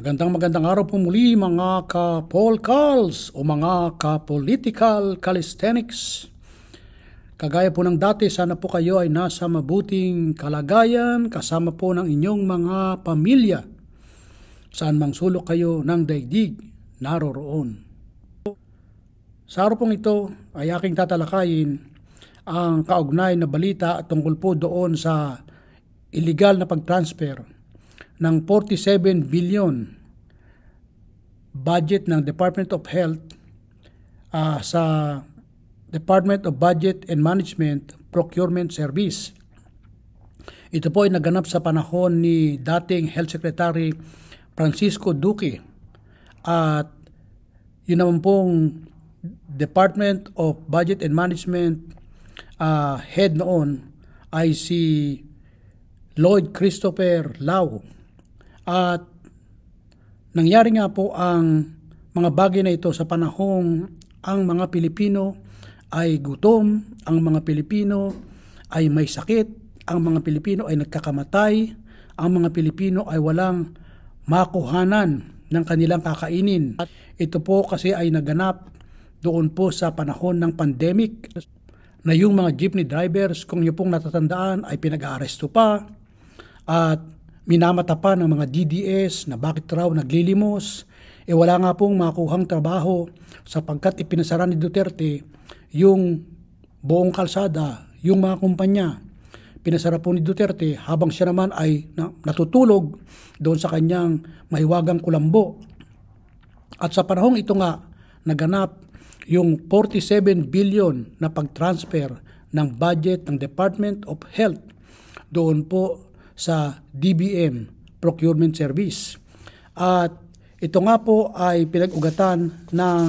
Magandang magandang araw po muli mga ka-poll o mga ka-political calisthenics. Kagaya po ng dati, sana po kayo ay nasa mabuting kalagayan kasama po ng inyong mga pamilya. Saan mang sulok kayo ng daigdig, naroroon. Sa araw pong ito ay aking tatalakayin ang kaugnay na balita tungkol po doon sa illegal na pag-transfer ng 47 billion budget ng Department of Health uh, sa Department of Budget and Management Procurement Service. Ito po ay naganap sa panahon ni dating Health Secretary Francisco Duque at yun naman pong Department of Budget and Management uh, head noon ay si Lloyd Christopher Lau at nangyari nga po ang mga bagay na ito sa panahong ang mga Pilipino ay gutom, ang mga Pilipino ay may sakit, ang mga Pilipino ay nagkakamatay, ang mga Pilipino ay walang makuhanan ng kanilang kakainin. At ito po kasi ay naganap doon po sa panahon ng pandemic na yung mga jeepney drivers, kung nyo pong natatandaan, ay pinag-aaresto pa at Minamatapan ng mga DDS na bakit raw naglilimos, e wala nga pong makuhang trabaho sapagkat ipinasara ni Duterte yung buong kalsada, yung mga kumpanya. Pinasara po ni Duterte habang siya naman ay natutulog doon sa kanyang mahiwagang kulambo. At sa panahong ito nga, naganap yung 47 billion na pag-transfer ng budget ng Department of Health doon po sa DBM Procurement Service. At ito nga po ay pinag-ugatan ng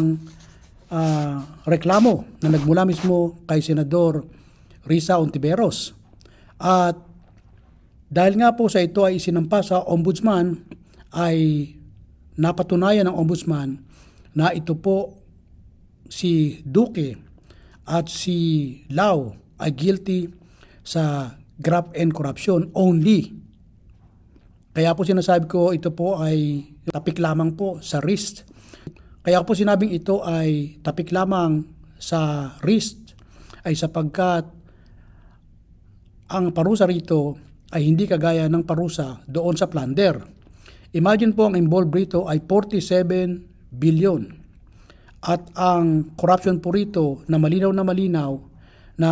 uh, reklamo na nagmula mismo kay Senador Risa Ontiveros. At dahil nga po sa ito ay isinampa sa ombudsman ay napatunayan ng ombudsman na ito po si Duque at si Lau ay guilty sa graft and corruption only. Kaya po sinasabi ko ito po ay tapik lamang po sa wrist. Kaya po sinabing ito ay tapik lamang sa wrist ay sapagkat ang parusa rito ay hindi kagaya ng parusa doon sa plunder. Imagine po ang involved rito ay 47 billion. At ang corruption po rito na malinaw na malinaw na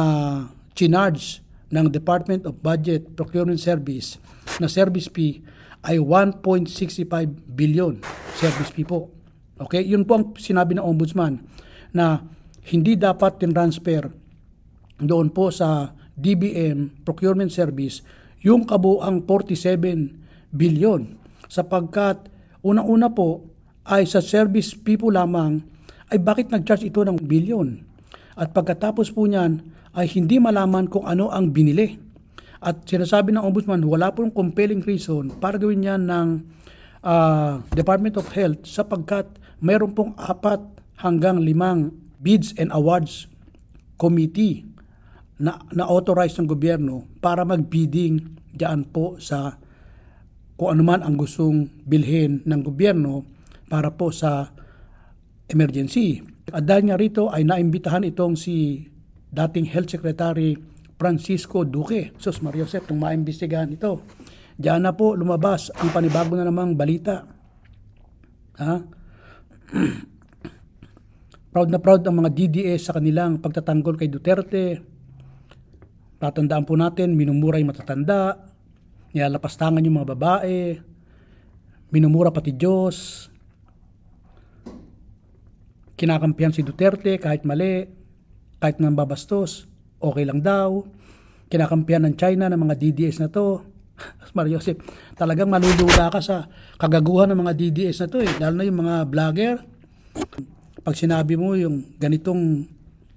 chinarge ng Department of Budget Procurement Service na service fee ay 1.65 billion service fee po. Okay, yun po ang sinabi ng ombudsman na hindi dapat tinransfer doon po sa DBM Procurement Service yung kabuang 47 billion sapagkat unang-una po ay sa service people lamang ay bakit nag-charge ito ng billion? At pagkatapos po niyan ay hindi malaman kung ano ang binili. At sinasabi ng ombudsman, wala pong compelling reason para gawin yan ng uh, Department of Health sapagkat mayroon pong apat hanggang limang bids and awards committee na, na authorized ng gobyerno para magbidding diyan po sa kung anuman ang gustong bilhin ng gobyerno para po sa emergency. At dahil nga rito ay naimbitahan itong si dating Health Secretary Francisco Duque. Sus Mario Josep, itong maimbestigahan ito. Diyan na po lumabas ang panibago na namang balita. Ha? proud na proud ang mga DDS sa kanilang pagtatanggol kay Duterte. Tatandaan po natin, minumura yung matatanda, nilalapastangan yung mga babae, minumura pati Diyos, kinakampihan si Duterte kahit mali, kahit nang babastos, okay lang daw. Kinakampihan ng China ng mga DDS na to. Mario Joseph, talagang malulula ka sa kagaguhan ng mga DDS na to eh. Lalo na yung mga vlogger. Pag sinabi mo yung ganitong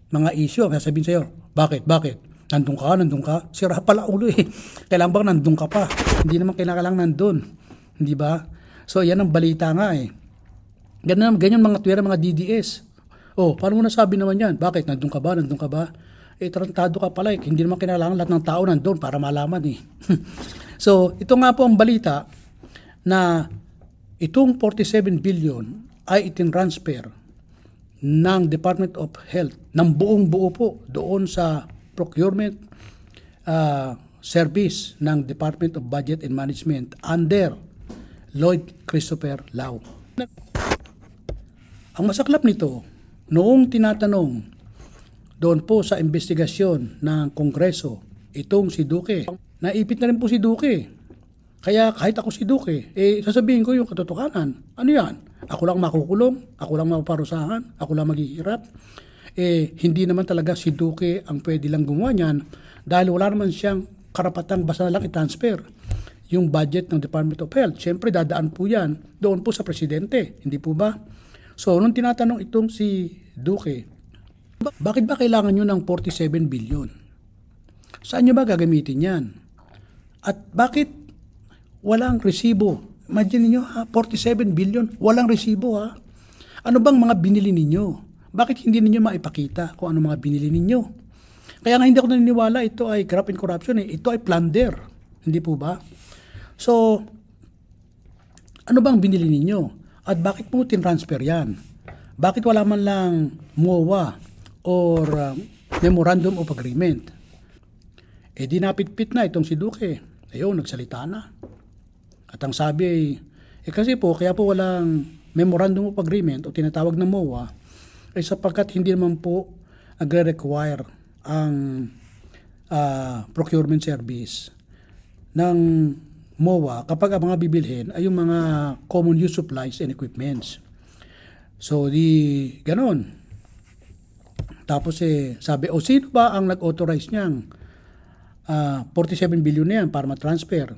mga issue, sasabihin sa'yo, bakit, bakit? Nandun ka, nandun ka. Sira pala ulo eh. Kailangan bang nandun ka pa? Hindi naman kailangan nandun. Hindi ba? So, yan ang balita nga eh. Ganun, ganyan mga tuwera, mga DDS. Oh, paano mo nasabi naman yan? Bakit? Nandun ka ba? Nandun ka ba? Eh, tarantado ka pala. Eh. Hindi naman kinalangan lahat ng tao nandun para malaman eh. so, ito nga po ang balita na itong 47 billion ay itinransfer ng Department of Health ng buong buo po doon sa procurement uh, service ng Department of Budget and Management under Lloyd Christopher Lau. Ang masaklap nito, Noong tinatanong doon po sa investigasyon ng Kongreso, itong si Duque, naipit na rin po si Duque. Kaya kahit ako si Duque, eh sasabihin ko yung katotohanan. Ano yan? Ako lang makukulong, ako lang mapaparusahan, ako lang maghihirap. Eh hindi naman talaga si Duque ang pwede lang gumawa niyan dahil wala naman siyang karapatang basta lang i-transfer yung budget ng Department of Health. Siyempre, dadaan po yan doon po sa presidente. Hindi po ba? So, nung tinatanong itong si Duque, bakit ba kailangan nyo ng 47 billion? Saan nyo ba gagamitin yan? At bakit walang resibo? Imagine niyo ha, 47 billion, walang resibo ha. Ano bang mga binili ninyo? Bakit hindi ninyo maipakita kung ano mga binili ninyo? Kaya nga hindi ako naniniwala, ito ay graft and corruption eh. Ito ay plunder. Hindi po ba? So, ano bang binili ninyo? At bakit po tinransfer yan? Bakit wala man lang MOA or uh, Memorandum of Agreement? Eh di napitpit na itong si Duque. Ayun, nagsalita na. At ang sabi ay, eh kasi po, kaya po walang Memorandum of Agreement o tinatawag na MOA ay eh, sapagkat hindi naman po nagre-require ang uh, procurement service ng MOA kapag ang mga bibilhin ay yung mga common use supplies and equipments. So di ganon. Tapos eh sabi o sino ba ang nag-authorize niyang uh, ah, 47 billion na yan para ma-transfer?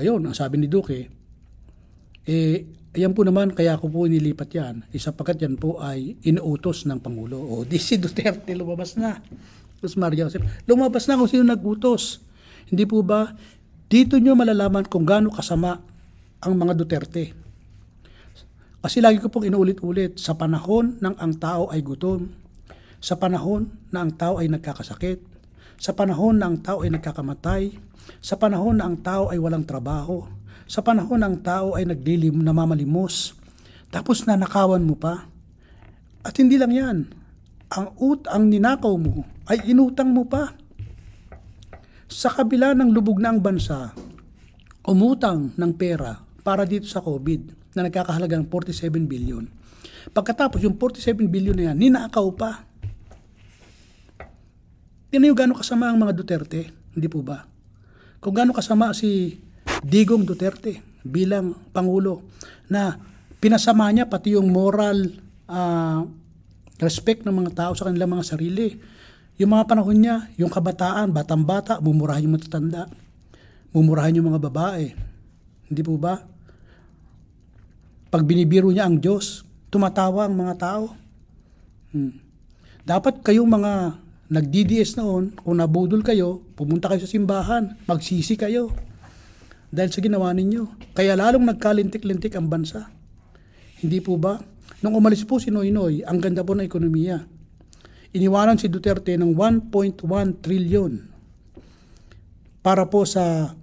Ayun, ang sabi ni Duque, eh, ayan po naman, kaya ko po inilipat yan, pagkat yan po ay inuutos ng Pangulo. O, di si Duterte lumabas na. Tapos Mario Joseph, lumabas na kung sino nag-utos. Hindi po ba dito nyo malalaman kung gaano kasama ang mga Duterte. Kasi lagi ko pong inuulit-ulit, sa panahon ng ang tao ay gutom, sa panahon na ang tao ay nagkakasakit, sa panahon na ang tao ay nagkakamatay, sa panahon na ang tao ay walang trabaho, sa panahon na ang tao ay naglilim, namamalimos, tapos na nakawan mo pa. At hindi lang yan, ang ut ang ninakaw mo ay inutang mo pa. Sa kabila ng lubog na ang bansa, umutang ng pera para dito sa COVID na nagkakahalaga ng 47 billion. Pagkatapos yung 47 billion na yan, ninakaw pa. Tingnan nyo gano'ng kasama ang mga Duterte, hindi po ba? Kung gano'ng kasama si Digong Duterte bilang Pangulo na pinasama niya pati yung moral uh, respect ng mga tao sa kanilang mga sarili yung mga panahon niya, yung kabataan, batang-bata, mumurahin yung matatanda. Mumurahin yung mga babae. Hindi po ba? Pag binibiro niya ang Diyos, tumatawa ang mga tao. Hmm. Dapat kayong mga nag-DDS noon, kung nabudol kayo, pumunta kayo sa simbahan, magsisi kayo. Dahil sa ginawa ninyo. Kaya lalong nagkalintik-lintik ang bansa. Hindi po ba? Nung umalis po si Noynoy, Noy, ang ganda po ng ekonomiya. Iniwanan si Duterte ng 1.1 trillion para po sa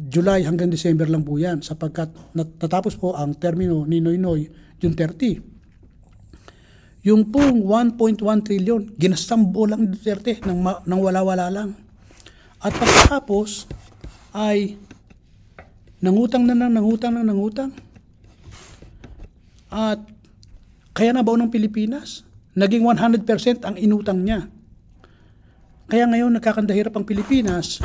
July hanggang December lang po yan sapagkat natatapos po ang termino ni Noy Noy June 30. Yung pong 1.1 trillion, ginastambo lang ni Duterte ng, nang wala-wala lang. At pagkatapos ay nangutang na nang nangutang na nangutang. At kaya na ba ng Pilipinas. Naging 100% ang inutang niya. Kaya ngayon nagkakandahirap ang Pilipinas.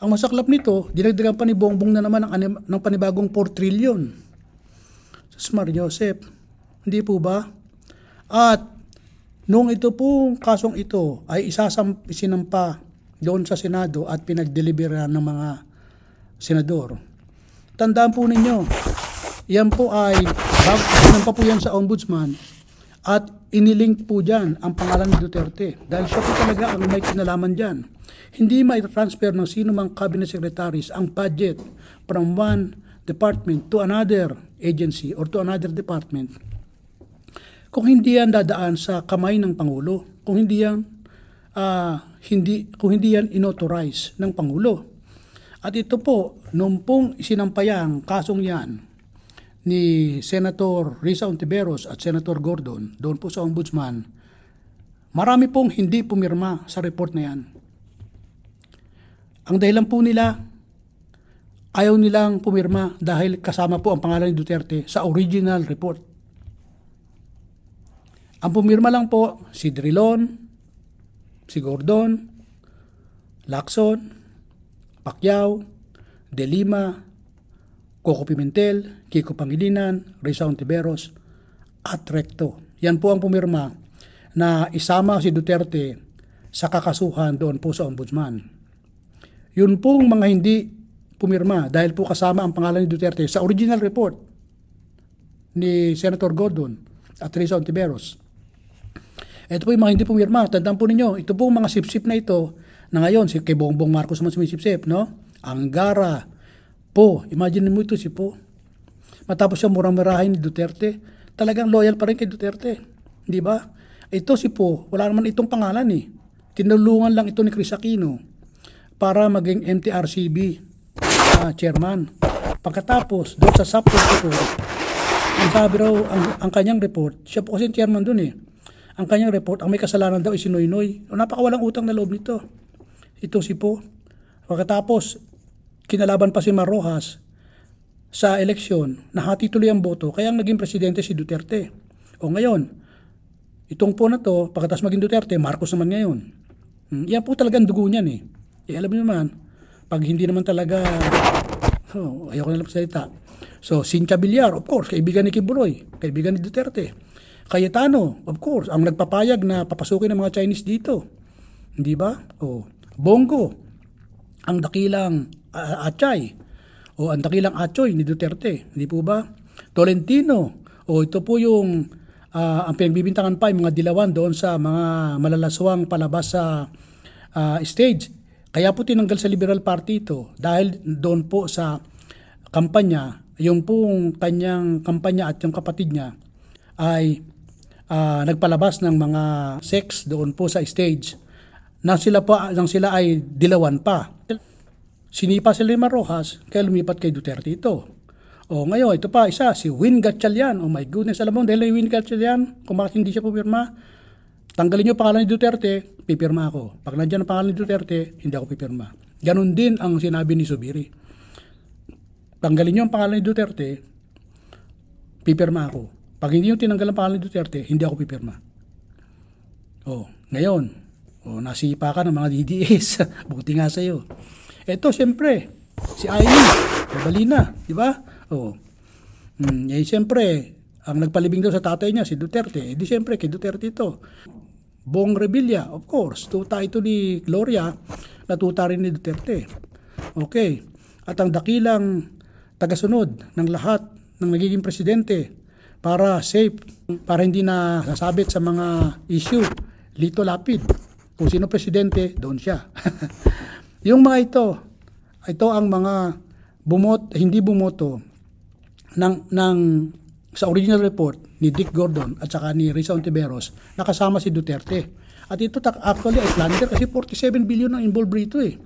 Ang masaklap nito, dinagdagan pa ni Bongbong na naman ng, ng panibagong 4 trillion. Smart Joseph, hindi po ba? At noong ito pong kasong ito ay isasam, sinampa doon sa Senado at pinagdelibera ng mga senador. Tandaan po ninyo, yan po ay sinampa po yan sa ombudsman at inilink po dyan ang pangalan ni Duterte dahil siya po talaga ang may kinalaman dyan. Hindi may transfer ng sino mang cabinet secretaries ang budget from one department to another agency or to another department kung hindi yan dadaan sa kamay ng Pangulo, kung hindi yan uh, hindi kung hindi yan inauthorize ng Pangulo. At ito po, noong pong isinampayang kasong yan, ni Senator Risa Ontiveros at Senator Gordon doon po sa Ombudsman, marami pong hindi pumirma sa report na yan. Ang dahilan po nila, ayaw nilang pumirma dahil kasama po ang pangalan ni Duterte sa original report. Ang pumirma lang po si Drilon, si Gordon, Lacson, Pacquiao, De Lima, Coco Pimentel, Kiko Pangilinan, Risa Ontiveros, at Recto. Yan po ang pumirma na isama si Duterte sa kakasuhan doon po sa ombudsman. Yun pong mga hindi pumirma dahil po kasama ang pangalan ni Duterte sa original report ni Senator Gordon at Risa Ontiveros. Ito po yung mga hindi pumirma. Tandaan po ninyo, ito po mga sipsip na ito na ngayon si kay Bongbong Marcos naman sumisipsip, no? Ang gara, po, imagine mo ito si po. Matapos siya murang-murahin ni Duterte, talagang loyal pa rin kay Duterte. Di ba? Ito si po, wala naman itong pangalan eh. Tinulungan lang ito ni Chris Aquino para maging MTRCB uh, ah, chairman. Pagkatapos, doon sa subject report, ang sabi raw, ang, ang kanyang report, siya po kasi chairman doon eh. Ang kanyang report, ang may kasalanan daw ay si Noynoy. Napakawalang utang na loob nito. Ito si po. Pagkatapos, kinalaban pa si Marrojas sa eleksyon, nahati tuloy ang boto, kaya ang naging presidente si Duterte. O ngayon, itong po na to, pagkatas maging Duterte, Marcos naman ngayon. Hmm, yan po talagang dugo niyan eh. Eh alam niyo naman, pag hindi naman talaga, oh, ayoko na lang salita. So, Cynthia Villar, of course, kaibigan ni Kiburoy, kaibigan ni Duterte. Cayetano, of course, ang nagpapayag na papasukin ng mga Chinese dito. Hindi ba? O, Bongo, ang dakilang uh, Achay o ang dakilang Achoy ni Duterte. Hindi po ba? Tolentino o ito po yung uh, ang pinagbibintangan pa yung mga dilawan doon sa mga malalaswang palabas sa uh, stage. Kaya po tinanggal sa Liberal Party ito dahil doon po sa kampanya, yung pong kanyang kampanya at yung kapatid niya ay uh, nagpalabas ng mga sex doon po sa stage na sila pa nang sila ay dilawan pa. Sinipa si Lima Rojas kaya lumipat kay Duterte ito. O ngayon, ito pa isa, si Win Gatchalian. Oh my goodness, alam mo, dahil Win Gatchalian, kung bakit hindi siya pumirma, tanggalin niyo pangalan ni Duterte, pipirma ako. Pag nandiyan ang pangalan ni Duterte, hindi ako pipirma. Ganon din ang sinabi ni Subiri. Tanggalin niyo ang pangalan ni Duterte, pipirma ako. Pag hindi niyo tinanggal ang pangalan ni Duterte, hindi ako pipirma. O, ngayon, o, nasipa ka ng mga DDS. Buti nga sa'yo. Ito, siyempre, si Aini, na, di ba? Oo. Mm, eh, siyempre, ang nagpalibing daw sa tatay niya, si Duterte. Eh, di siyempre, kay Duterte ito. Bong Revilla, of course. Tuta ito ni Gloria, natuta rin ni Duterte. Okay. At ang dakilang tagasunod ng lahat ng nagiging presidente para safe, para hindi na sasabit sa mga issue. Lito Lapid. Kung sino presidente, doon siya. Yung mga ito, ito ang mga bumot, hindi bumoto ng, ng, sa original report ni Dick Gordon at saka ni Risa Ontiveros, nakasama si Duterte. At ito actually ay plunder kasi 47 billion ang involved rito eh.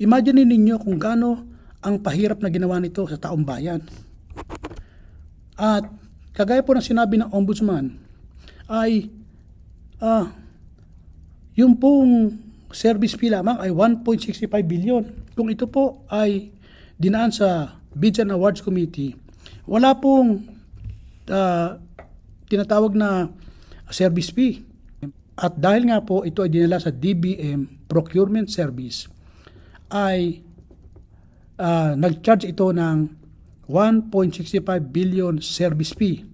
Imagine ninyo kung gaano ang pahirap na ginawa nito sa taong bayan. At kagaya po ng sinabi ng ombudsman ay ah, yung pong service fee lamang ay 1.65 billion. Kung ito po ay dinaan sa Bids and Awards Committee, wala pong uh, tinatawag na service fee. At dahil nga po ito ay dinala sa DBM Procurement Service, ay uh, nag-charge ito ng 1.65 billion service fee.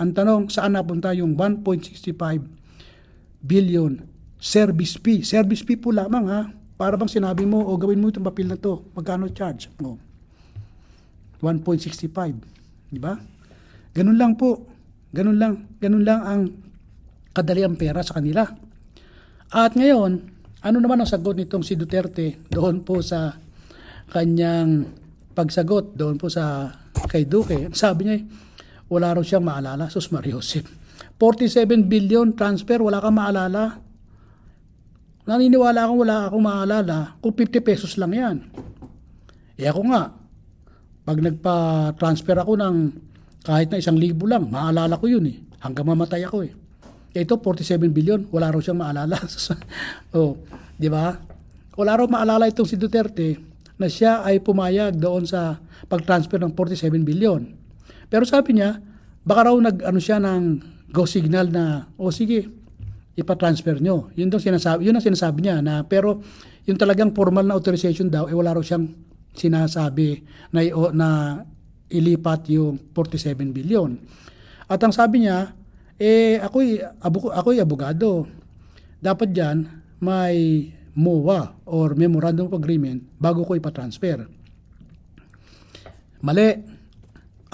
Ang tanong, saan napunta yung 1.65 billion service fee. Service fee po lamang ha. Para bang sinabi mo, o gawin mo itong papel na to, magkano charge? O, 1.65. Di ba? Ganun lang po. Ganun lang. Ganun lang ang kadali ang pera sa kanila. At ngayon, ano naman ang sagot nitong si Duterte doon po sa kanyang pagsagot doon po sa kay Duque. Sabi niya, wala raw siyang maalala. Sus Mariosip. 47 billion transfer, wala kang maalala naniniwala akong wala akong maalala kung 50 pesos lang yan. Eh ako nga, pag nagpa-transfer ako ng kahit na isang libo lang, maalala ko yun eh. Hanggang mamatay ako eh. eh ito, 47 billion, wala raw siyang maalala. oh, di ba? Wala raw maalala itong si Duterte na siya ay pumayag doon sa pag-transfer ng 47 billion. Pero sabi niya, baka raw nag ano siya ng go signal na, o oh, sige, ipa-transfer nyo. Yun, daw sinasabi, yun ang sinasabi niya na pero yung talagang formal na authorization daw, eh wala raw siyang sinasabi na, na ilipat yung 47 billion. At ang sabi niya, eh ako'y, abu, ako'y abogado. Dapat dyan may MOA or Memorandum of Agreement bago ko ipa-transfer. Mali.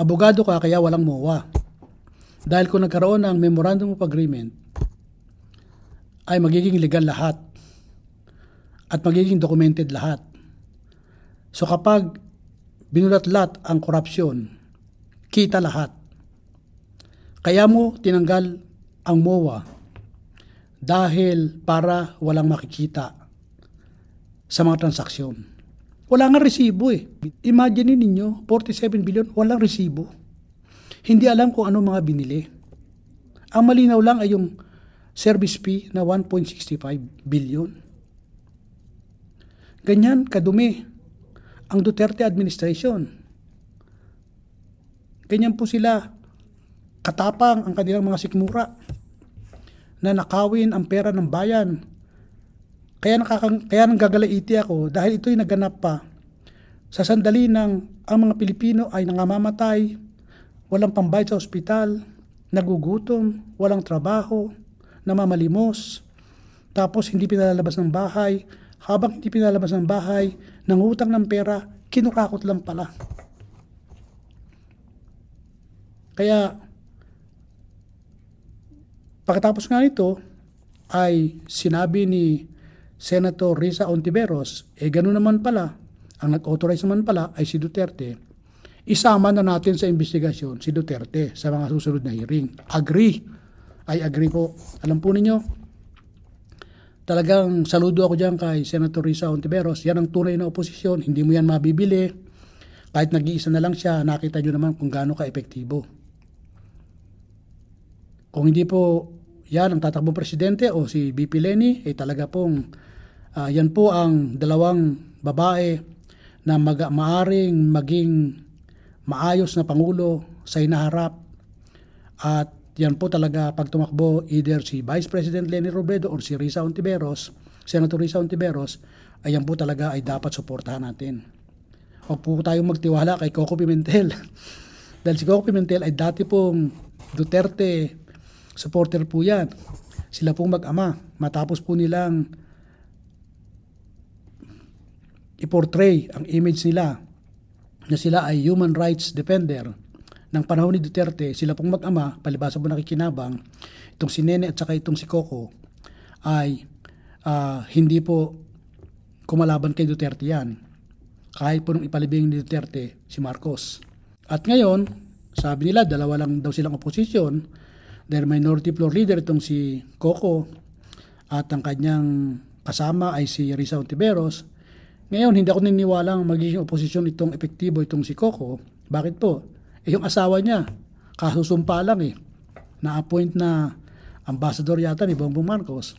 Abogado ka kaya walang MOA. Dahil kung nagkaroon ng Memorandum of Agreement, ay magiging legal lahat at magiging documented lahat. So kapag binulat-lat ang korupsyon, kita lahat. Kaya mo tinanggal ang MOA dahil para walang makikita sa mga transaksyon. Wala nga resibo eh. Imagine ninyo, 47 billion, walang resibo. Hindi alam kung ano mga binili. Ang malinaw lang ay yung service fee na 1.65 billion. Ganyan kadumi ang Duterte administration. Ganyan po sila katapang ang kanilang mga sikmura na nakawin ang pera ng bayan. Kaya, nakakang, kaya nanggagalaiti ako dahil ito'y naganap pa sa sandali ng ang mga Pilipino ay nangamamatay, walang pambayad sa ospital, nagugutom, walang trabaho, namamalimos, tapos hindi pinalalabas ng bahay, habang hindi pinalalabas ng bahay, nangutang ng pera, kinurakot lang pala. Kaya, pagkatapos nga nito, ay sinabi ni Senator Risa Ontiveros, eh ganun naman pala, ang nag-authorize naman pala ay si Duterte. Isama na natin sa investigasyon si Duterte sa mga susunod na hearing. Agree I agree ko. Alam po ninyo, talagang saludo ako dyan kay Senator Risa Ontiveros. Yan ang tunay na oposisyon. Hindi mo yan mabibili. Kahit nag-iisa na lang siya, nakita nyo naman kung gaano ka-epektibo. Kung hindi po yan ang tatakbong presidente o si BP Leni, eh talaga pong uh, yan po ang dalawang babae na mag maaring maging maayos na pangulo sa inaharap at yan po talaga pag tumakbo either si Vice President Leni Robredo or si Risa Ontiveros, Senator Risa Ontiveros, ayan po talaga ay dapat suportahan natin. Huwag po tayong magtiwala kay Coco Pimentel. Dahil si Coco Pimentel ay dati pong Duterte supporter po yan. Sila pong mag-ama. Matapos po nilang i-portray ang image nila na sila ay human rights defender ng panahon ni Duterte, sila pong mag-ama, palibasa po nakikinabang, itong si Nene at saka itong si Coco, ay uh, hindi po kumalaban kay Duterte yan. Kahit po nung ipalibing ni Duterte si Marcos. At ngayon, sabi nila, dalawa lang daw silang oposisyon. Dahil minority floor leader itong si Coco at ang kanyang kasama ay si Risa Ontiveros. Ngayon, hindi ako naniniwala magiging oposisyon itong epektibo itong si Coco. Bakit po? Eh yung asawa niya, kasusumpa lang eh, na-appoint na ambassador yata ni Bongbong Marcos.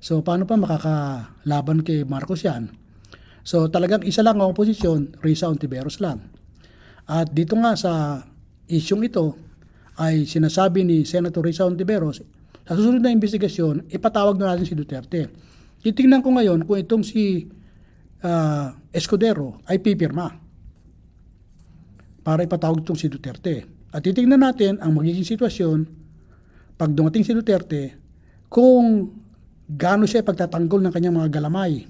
So paano pa makakalaban kay Marcos yan? So talagang isa lang ang oposisyon, Risa Ontiveros lang. At dito nga sa isyong ito ay sinasabi ni Senator Risa Ontiveros, sa susunod na investigasyon, ipatawag na natin si Duterte. Titingnan ko ngayon kung itong si uh, Escudero ay pipirma para ipatawag itong si Duterte. At titingnan natin ang magiging sitwasyon pag dumating si Duterte kung gaano siya pagtatanggol ng kanyang mga galamay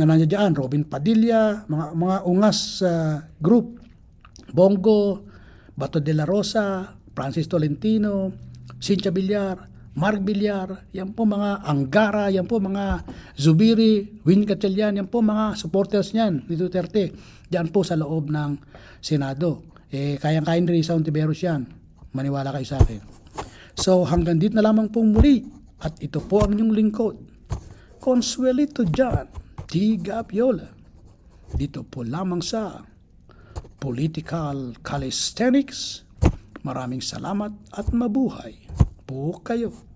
na nandiyan Robin Padilla, mga, mga ungas uh, group, Bongo, Bato de la Rosa, Francis Tolentino, Cynthia Villar, Mark Villar, yan po mga Angara, yan po mga Zubiri, Win Gatchalian, yan po mga supporters niyan ni Duterte. Diyan po sa loob ng Senado. Eh, kayang-kayan rin sa Ontiveros yan. Maniwala kayo sa akin. So hanggang dito na lamang po muli. At ito po ang inyong lingkod. Consuelito John D. Gabiola. Dito po lamang sa Political Calisthenics. Maraming salamat at mabuhay. Pô, Caio,